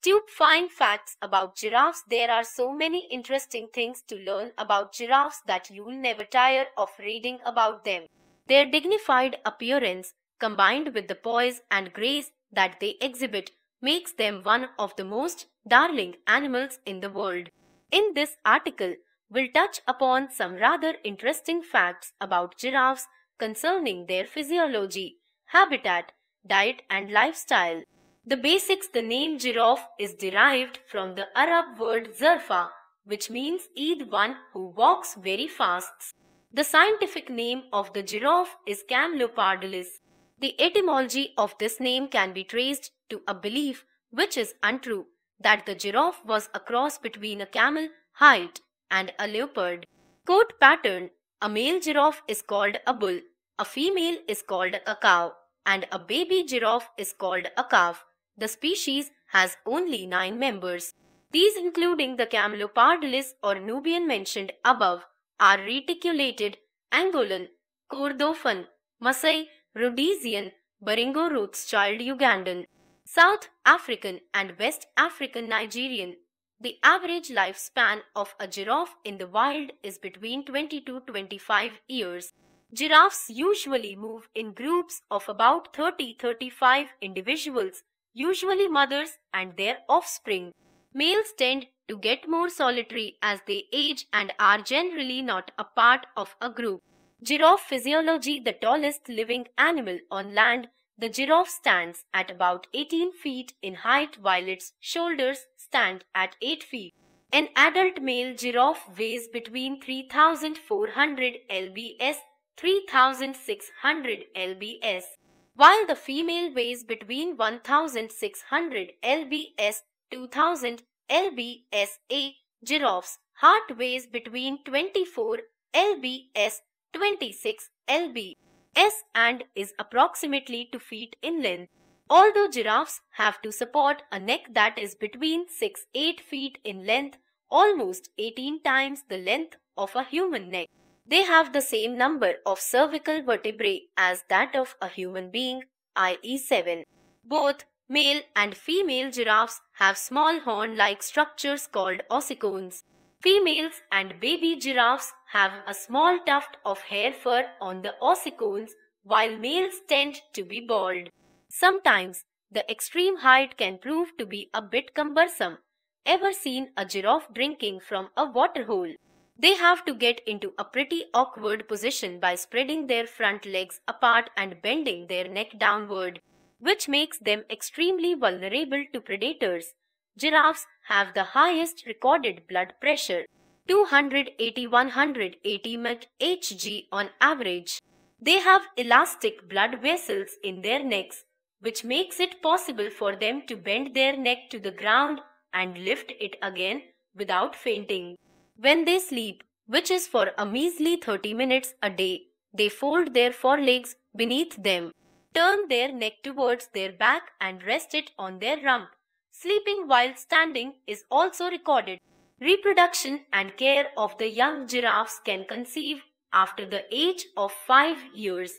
Stupid facts about giraffes. There are so many interesting things to learn about giraffes that you'll never tire of reading about them. Their dignified appearance, combined with the poise and grace that they exhibit, makes them one of the most darling animals in the world. In this article, we'll touch upon some rather interesting facts about giraffes concerning their physiology, habitat, diet and lifestyle. The basics the name giraffe is derived from the Arab word zarfa, which means either one who walks very fast. The scientific name of the giraffe is Camelopardalis. The etymology of this name can be traced to a belief, which is untrue, that the giraffe was a cross between a camel, height, and a leopard. Coat pattern A male giraffe is called a bull, a female is called a cow, and a baby giraffe is called a calf. The species has only nine members. These including the Camelopardalis or Nubian mentioned above are reticulated, Angolan, Kordofan, Masai, Rhodesian, Baringo Rothschild Ugandan, South African and West African Nigerian. The average lifespan of a giraffe in the wild is between 20 to 25 years. Giraffes usually move in groups of about 30-35 individuals usually mothers and their offspring. Males tend to get more solitary as they age and are generally not a part of a group. Giraffe physiology The tallest living animal on land, the giraffe stands at about 18 feet in height while its shoulders stand at 8 feet. An adult male giraffe weighs between 3400 lbs 3600 lbs while the female weighs between 1600 lbs 2000 lbs a giraffes heart weighs between 24 lbs 26 lbs and is approximately 2 feet in length. Although giraffes have to support a neck that is between 6-8 feet in length, almost 18 times the length of a human neck. They have the same number of cervical vertebrae as that of a human being, i.e. 7. Both male and female giraffes have small horn-like structures called ossicones. Females and baby giraffes have a small tuft of hair fur on the ossicones, while males tend to be bald. Sometimes, the extreme height can prove to be a bit cumbersome. Ever seen a giraffe drinking from a waterhole? They have to get into a pretty awkward position by spreading their front legs apart and bending their neck downward, which makes them extremely vulnerable to predators. Giraffes have the highest recorded blood pressure, 280-180 mHg on average. They have elastic blood vessels in their necks, which makes it possible for them to bend their neck to the ground and lift it again without fainting when they sleep, which is for a measly 30 minutes a day. They fold their forelegs beneath them, turn their neck towards their back and rest it on their rump. Sleeping while standing is also recorded. Reproduction and care of the young giraffes can conceive after the age of 5 years.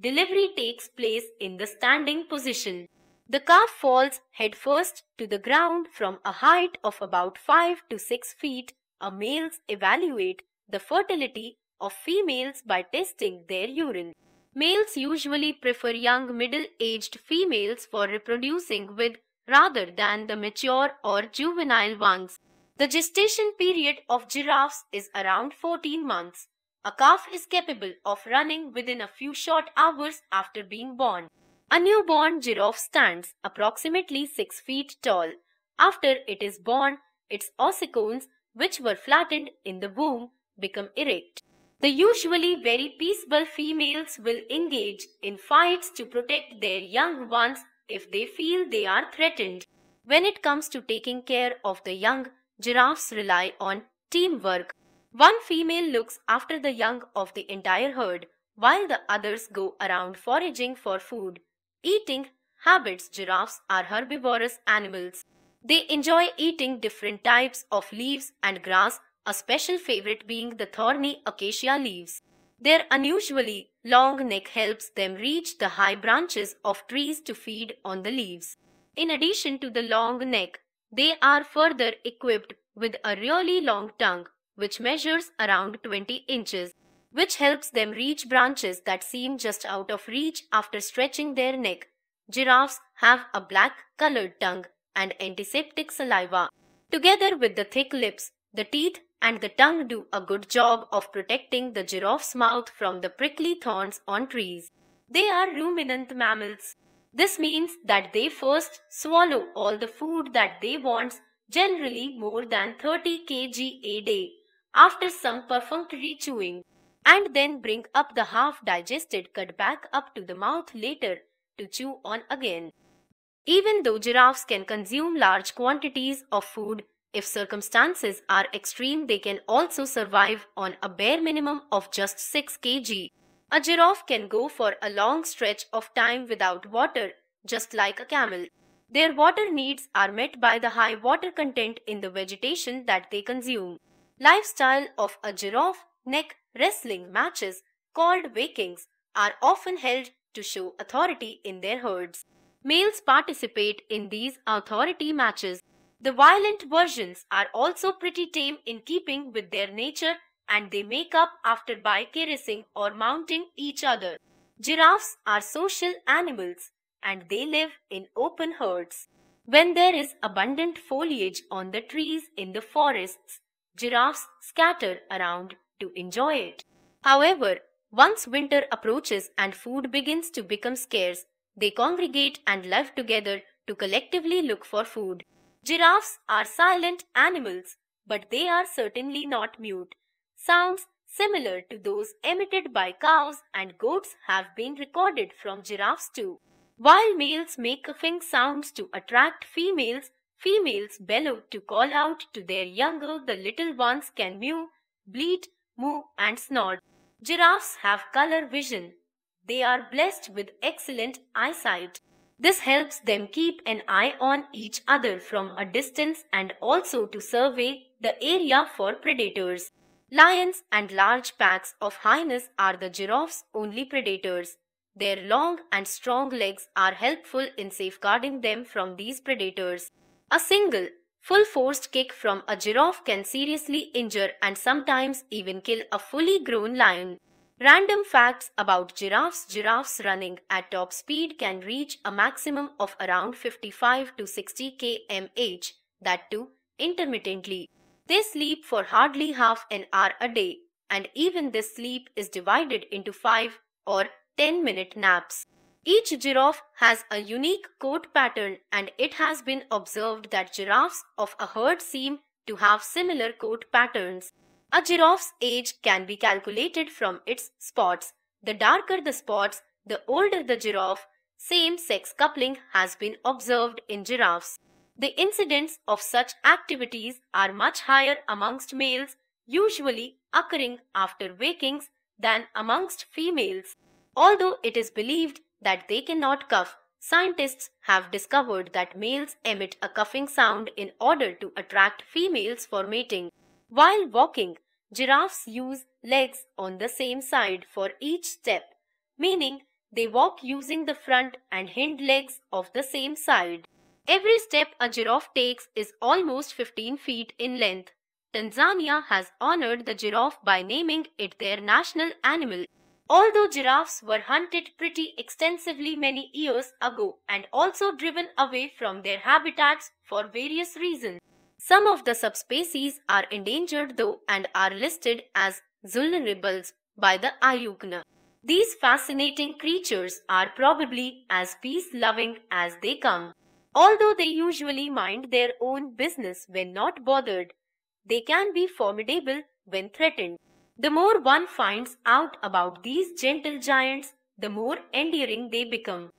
Delivery takes place in the standing position. The calf falls headfirst to the ground from a height of about 5 to 6 feet a males evaluate the fertility of females by testing their urine. Males usually prefer young middle-aged females for reproducing with rather than the mature or juvenile ones. The gestation period of giraffes is around 14 months. A calf is capable of running within a few short hours after being born. A newborn giraffe stands approximately 6 feet tall. After it is born, its ossicones which were flattened in the womb, become erect. The usually very peaceable females will engage in fights to protect their young ones if they feel they are threatened. When it comes to taking care of the young, giraffes rely on teamwork. One female looks after the young of the entire herd, while the others go around foraging for food. Eating habits giraffes are herbivorous animals. They enjoy eating different types of leaves and grass, a special favorite being the thorny acacia leaves. Their unusually long neck helps them reach the high branches of trees to feed on the leaves. In addition to the long neck, they are further equipped with a really long tongue, which measures around 20 inches, which helps them reach branches that seem just out of reach after stretching their neck. Giraffes have a black colored tongue, and antiseptic saliva. Together with the thick lips, the teeth and the tongue do a good job of protecting the giraffe's mouth from the prickly thorns on trees. They are ruminant mammals. This means that they first swallow all the food that they want, generally more than 30 kg a day, after some perfunctory chewing, and then bring up the half-digested cut back up to the mouth later to chew on again. Even though giraffes can consume large quantities of food, if circumstances are extreme, they can also survive on a bare minimum of just 6 kg. A giraffe can go for a long stretch of time without water, just like a camel. Their water needs are met by the high water content in the vegetation that they consume. Lifestyle of a giraffe neck wrestling matches, called wakings, are often held to show authority in their herds. Males participate in these authority matches. The violent versions are also pretty tame in keeping with their nature and they make up after by caressing or mounting each other. Giraffes are social animals and they live in open herds. When there is abundant foliage on the trees in the forests, giraffes scatter around to enjoy it. However, once winter approaches and food begins to become scarce, they congregate and live together to collectively look for food. Giraffes are silent animals, but they are certainly not mute. Sounds similar to those emitted by cows and goats have been recorded from giraffes too. While males make coughing sounds to attract females, females bellow to call out to their younger. The little ones can mew, bleat, moo and snort. Giraffes have color vision they are blessed with excellent eyesight. This helps them keep an eye on each other from a distance and also to survey the area for predators. Lions and large packs of hyenas are the giraffe's only predators. Their long and strong legs are helpful in safeguarding them from these predators. A single, full-forced kick from a giraffe can seriously injure and sometimes even kill a fully grown lion. Random facts about giraffes. Giraffes running at top speed can reach a maximum of around 55 to 60 kmh, that too, intermittently. They sleep for hardly half an hour a day, and even this sleep is divided into 5 or 10 minute naps. Each giraffe has a unique coat pattern and it has been observed that giraffes of a herd seem to have similar coat patterns. A giraffe's age can be calculated from its spots. The darker the spots, the older the giraffe. Same-sex coupling has been observed in giraffes. The incidence of such activities are much higher amongst males, usually occurring after wakings, than amongst females. Although it is believed that they cannot cough, scientists have discovered that males emit a coughing sound in order to attract females for mating. While walking, giraffes use legs on the same side for each step, meaning they walk using the front and hind legs of the same side. Every step a giraffe takes is almost 15 feet in length. Tanzania has honored the giraffe by naming it their national animal. Although giraffes were hunted pretty extensively many years ago and also driven away from their habitats for various reasons, some of the subspecies are endangered though and are listed as vulnerables by the IUCN. These fascinating creatures are probably as peace-loving as they come. Although they usually mind their own business when not bothered, they can be formidable when threatened. The more one finds out about these gentle giants, the more endearing they become.